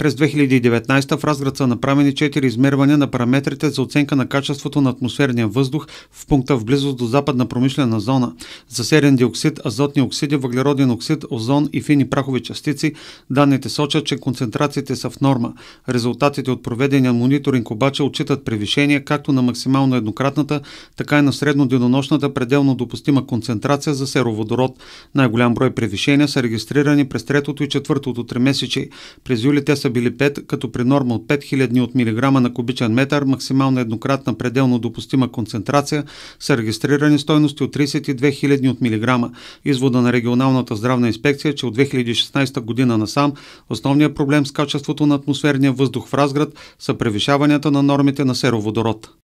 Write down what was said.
През 2019 в Разград са направени 4 измервания на параметрите за оценка на качеството на атмосферния въздух в пункта в близост до западна промишлена зона. За серен диоксид, азотни оксиди, въглероден оксид, озон и фини прахови частици данните сочат, че концентрациите са в норма. Резултатите от проведения мониторинг обаче отчитат превишение както на максимално еднократната, така и на средно средно-денонощната пределно допустима концентрация за сероводород. Най-голям брой превишения са регистрирани през третото и четвъртото тримесечие. През юли те са били 5, като при норма от 5000 от милиграма на кубичен метър, максимална еднократна пределно допустима концентрация, са регистрирани стойности от 32 000 от милиграма. Извода на регионалната здравна инспекция, е, че от 2016 година насам основният проблем с качеството на атмосферния въздух в Разград са превишаванията на нормите на сероводород.